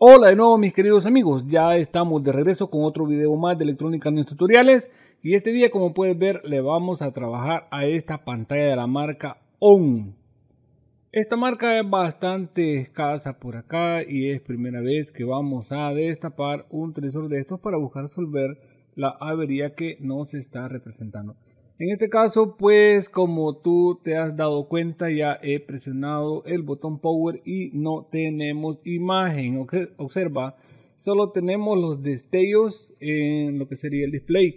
Hola de nuevo mis queridos amigos, ya estamos de regreso con otro video más de electrónica en tutoriales y este día como puedes ver le vamos a trabajar a esta pantalla de la marca ON. Esta marca es bastante escasa por acá y es primera vez que vamos a destapar un televisor de estos para buscar resolver la avería que nos está representando. En este caso, pues como tú te has dado cuenta, ya he presionado el botón Power y no tenemos imagen. Observa, solo tenemos los destellos en lo que sería el display.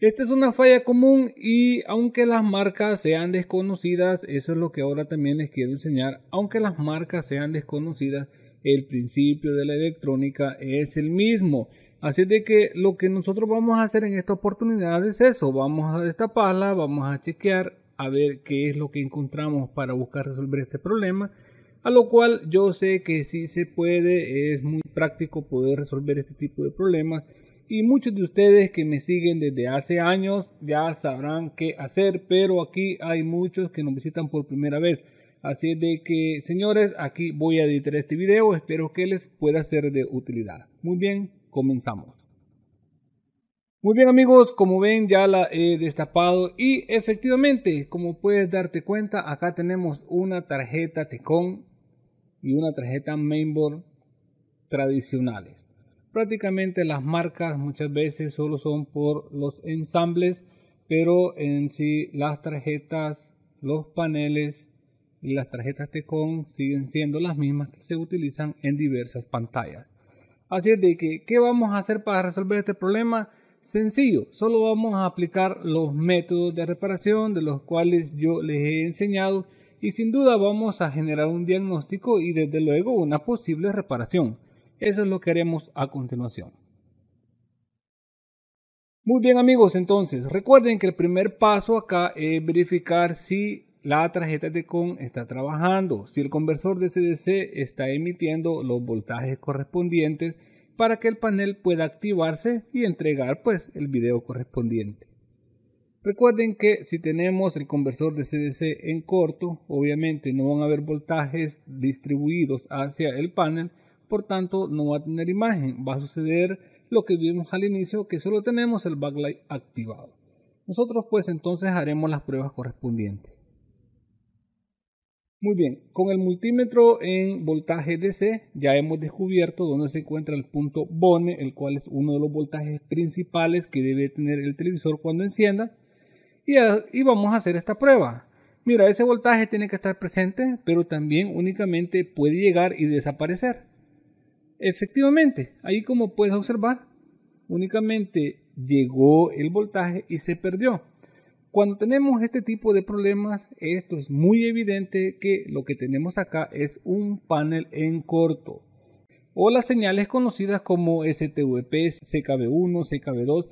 Esta es una falla común y aunque las marcas sean desconocidas, eso es lo que ahora también les quiero enseñar, aunque las marcas sean desconocidas, el principio de la electrónica es el mismo. Así de que lo que nosotros vamos a hacer en esta oportunidad es eso, vamos a destaparla, vamos a chequear a ver qué es lo que encontramos para buscar resolver este problema, a lo cual yo sé que sí se puede, es muy práctico poder resolver este tipo de problemas y muchos de ustedes que me siguen desde hace años ya sabrán qué hacer, pero aquí hay muchos que nos visitan por primera vez. Así de que, señores, aquí voy a editar este video. Espero que les pueda ser de utilidad. Muy bien, comenzamos. Muy bien amigos, como ven ya la he destapado y efectivamente, como puedes darte cuenta, acá tenemos una tarjeta Tecon y una tarjeta mainboard tradicionales. Prácticamente las marcas muchas veces solo son por los ensambles, pero en sí las tarjetas, los paneles y las tarjetas Tecon siguen siendo las mismas que se utilizan en diversas pantallas. Así es de que, ¿qué vamos a hacer para resolver este problema? Sencillo, solo vamos a aplicar los métodos de reparación de los cuales yo les he enseñado y sin duda vamos a generar un diagnóstico y desde luego una posible reparación. Eso es lo que haremos a continuación. Muy bien amigos, entonces recuerden que el primer paso acá es verificar si la tarjeta de con está trabajando, si el conversor de CDC está emitiendo los voltajes correspondientes para que el panel pueda activarse y entregar pues el video correspondiente. Recuerden que si tenemos el conversor de CDC en corto, obviamente no van a haber voltajes distribuidos hacia el panel, por tanto no va a tener imagen, va a suceder lo que vimos al inicio que solo tenemos el backlight activado. Nosotros pues entonces haremos las pruebas correspondientes. Muy bien, con el multímetro en voltaje DC ya hemos descubierto dónde se encuentra el punto Bone, el cual es uno de los voltajes principales que debe tener el televisor cuando encienda. Ah, y, vamos a hacer esta prueba. Mira, ese voltaje tiene que estar presente, pero también únicamente puede llegar y desaparecer. Efectivamente, ahí como puedes observar, únicamente llegó el voltaje y se perdió. Cuando tenemos este tipo de problemas, esto es muy evidente que lo que tenemos acá es un panel en corto o las señales conocidas como STVP, CKB1, CKB2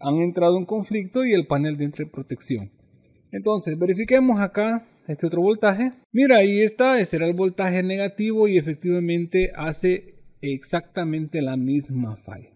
han entrado en conflicto y el panel de entreprotección. Entonces, verifiquemos acá este otro voltaje. Mira, ahí está, ese era el voltaje negativo y efectivamente hace exactamente la misma falla.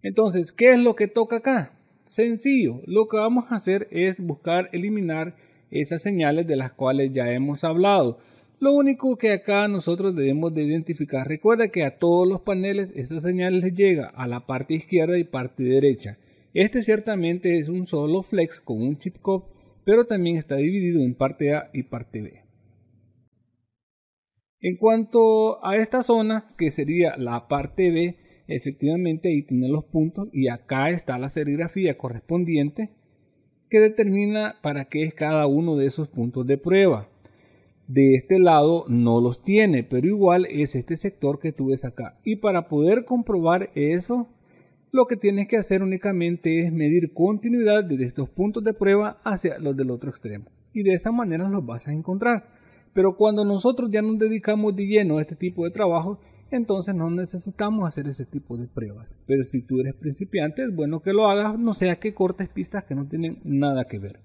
Entonces, ¿qué es lo que toca acá? Sencillo, lo que vamos a hacer es buscar eliminar esas señales de las cuales ya hemos hablado. Lo único que acá nosotros debemos de identificar, recuerda que a todos los paneles estas señales les llega a la parte izquierda y parte derecha. Este ciertamente es un solo flex con un chip cop pero también está dividido en parte A y parte B. En cuanto a esta zona, que sería la parte B, efectivamente ahí tiene los puntos y acá está la serigrafía correspondiente que determina para qué es cada uno de esos puntos de prueba. De este lado no los tiene, pero igual es este sector que tú ves acá. Y para poder comprobar eso, lo que tienes que hacer únicamente es medir continuidad desde estos puntos de prueba hacia los del otro extremo. Y de esa manera los vas a encontrar. Pero cuando nosotros ya nos dedicamos de lleno a este tipo de trabajo, entonces no necesitamos hacer ese tipo de pruebas. Pero si tú eres principiante, es bueno que lo hagas, no sea que cortes pistas que no tienen nada que ver.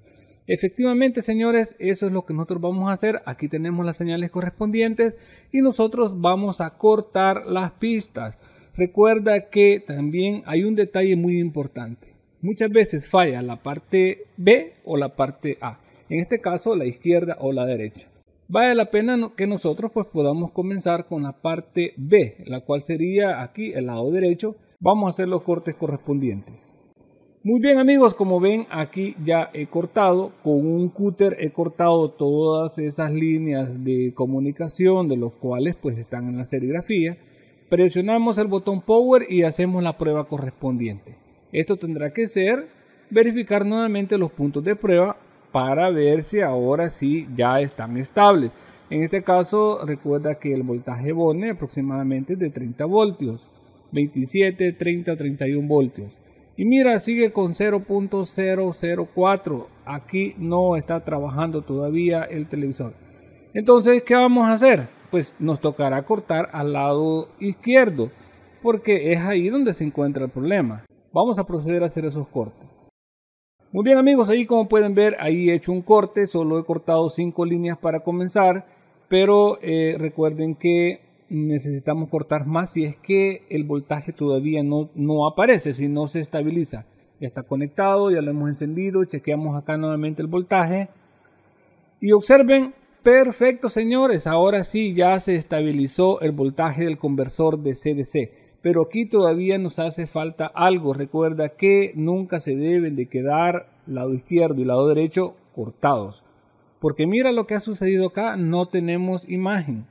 Efectivamente, señores, eso es lo que nosotros vamos a hacer. Aquí tenemos las señales correspondientes y nosotros vamos a cortar las pistas. Recuerda que también hay un detalle muy importante. Muchas veces falla la parte B o la parte A. En este caso, la izquierda o la derecha vale la pena que nosotros pues podamos comenzar con la parte B, la cual sería aquí el lado derecho. Vamos a hacer los cortes correspondientes. Muy bien amigos, como ven aquí ya he cortado, con un cúter he cortado todas esas líneas de comunicación de los cuales pues están en la serigrafía. Presionamos el botón power y hacemos la prueba correspondiente. Esto tendrá que ser verificar nuevamente los puntos de prueba para ver si ahora sí ya están estables. En este caso, recuerda que el voltaje pone aproximadamente es de 30 voltios, 27, 30, 31 voltios. Y mira, sigue con 0.004. Aquí no está trabajando todavía el televisor. Entonces, ¿qué vamos a hacer? Pues nos tocará cortar al lado izquierdo, porque es ahí donde se encuentra el problema. Vamos a proceder a hacer esos cortes. Muy bien amigos, ahí como pueden ver, ahí he hecho un corte, solo he cortado cinco líneas para comenzar, pero eh, recuerden que necesitamos cortar más si es que el voltaje todavía no, no aparece, si no se estabiliza. Ya está conectado, ya lo hemos encendido, chequeamos acá nuevamente el voltaje. Y observen, perfecto señores, ahora sí ya se estabilizó el voltaje del conversor de CDC pero aquí todavía nos hace falta algo. Recuerda que nunca se deben de quedar lado izquierdo y lado derecho cortados. Porque mira lo que ha sucedido acá, no tenemos imagen.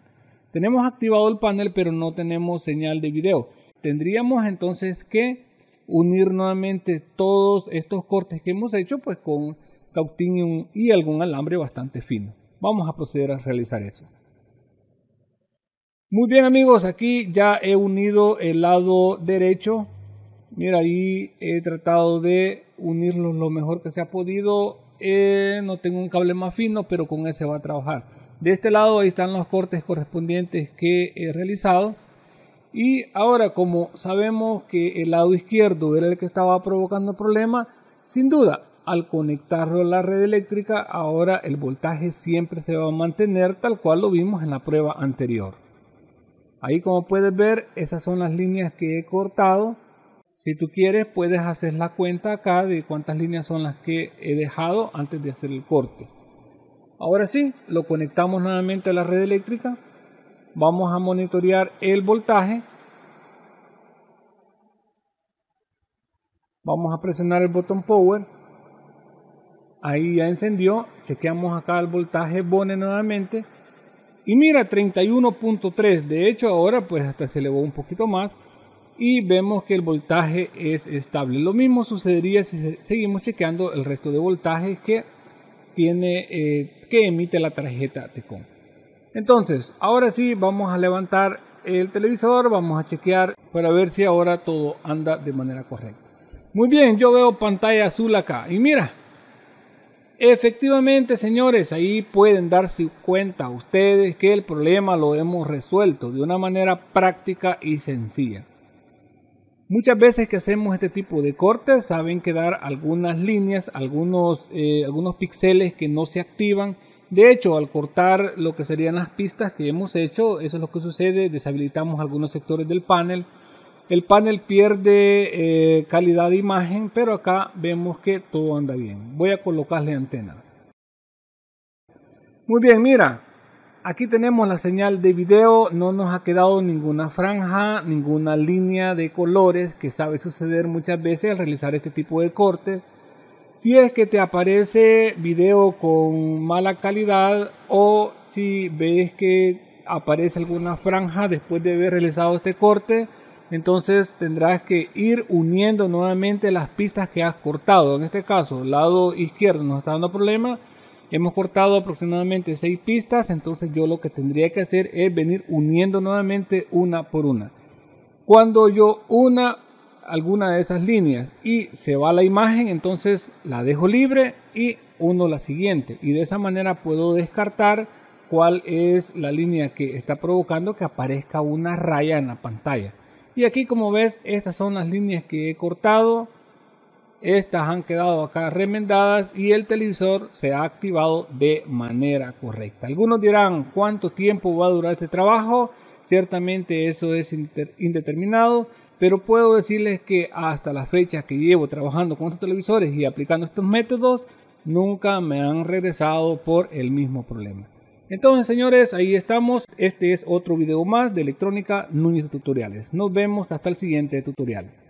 Tenemos activado el panel, pero no tenemos señal de video. Tendríamos entonces que unir nuevamente todos estos cortes que hemos hecho pues con cautín y algún alambre bastante fino. Vamos a proceder a realizar eso. Muy bien amigos, aquí ya he unido el lado derecho. Mira, ahí he tratado de unirlos lo mejor que se ha podido. Eh, no tengo un cable más fino, pero con ese va a trabajar. De este lado ahí están los cortes correspondientes que he realizado. Y ahora como sabemos que el lado izquierdo era el que estaba provocando el problema, sin duda al conectarlo a la red eléctrica ahora el voltaje siempre se va a mantener tal cual lo vimos en la prueba anterior. Ahí como puedes ver, esas son las líneas que he cortado. Si tú quieres, puedes hacer la cuenta acá de cuántas líneas son las que he dejado antes de hacer el corte. Ahora sí, lo conectamos nuevamente a la red eléctrica. Vamos a monitorear el voltaje. Vamos a presionar el botón power. Ahí ya encendió. Chequeamos acá el voltaje Bone nuevamente. Y mira, 31.3. De hecho, ahora pues hasta se elevó un poquito más. Y vemos que el voltaje es estable. Lo mismo sucedería si seguimos chequeando el resto de voltajes que tiene, eh, que emite la tarjeta TECON. Entonces, ahora sí vamos a levantar el televisor, vamos a chequear para ver si ahora todo anda de manera correcta. Muy bien, yo veo pantalla azul acá. Y mira, Efectivamente, señores, ahí pueden darse cuenta ustedes que el problema lo hemos resuelto de una manera práctica y sencilla. Muchas veces que hacemos este tipo de cortes saben quedar algunas líneas, algunos, eh, algunos píxeles que no se activan. De hecho, al cortar lo que serían las pistas que hemos hecho, eso es lo que sucede, deshabilitamos algunos sectores del panel el panel pierde eh, calidad de imagen, pero acá vemos que todo anda bien. Voy a colocarle antena. Muy bien, mira, aquí tenemos la señal de video, no nos ha quedado ninguna franja, ninguna línea de colores que sabe suceder muchas veces al realizar este tipo de corte. Si es que te aparece video con mala calidad o si ves que aparece alguna franja después de haber realizado este corte, entonces tendrás que ir uniendo nuevamente las pistas que has cortado. En este caso, el lado izquierdo nos está dando problema. Hemos cortado aproximadamente 6 pistas, entonces yo lo que tendría que hacer es venir uniendo nuevamente una por una. Cuando yo una alguna de esas líneas y se va la imagen, entonces la dejo libre y uno la siguiente. Y de esa manera puedo descartar cuál es la línea que está provocando que aparezca una raya en la pantalla. Y aquí como ves, estas son las líneas que he cortado. Estas han quedado acá remendadas y el televisor se ha activado de manera correcta. Algunos dirán cuánto tiempo va a durar este trabajo. Ciertamente eso es indeterminado, pero puedo decirles que hasta las fechas que llevo trabajando con estos televisores y aplicando estos métodos, nunca me han regresado por el mismo problema. Entonces, señores, ahí estamos. Este es otro video más de Electrónica Núñez Tutoriales. Nos vemos hasta el siguiente tutorial.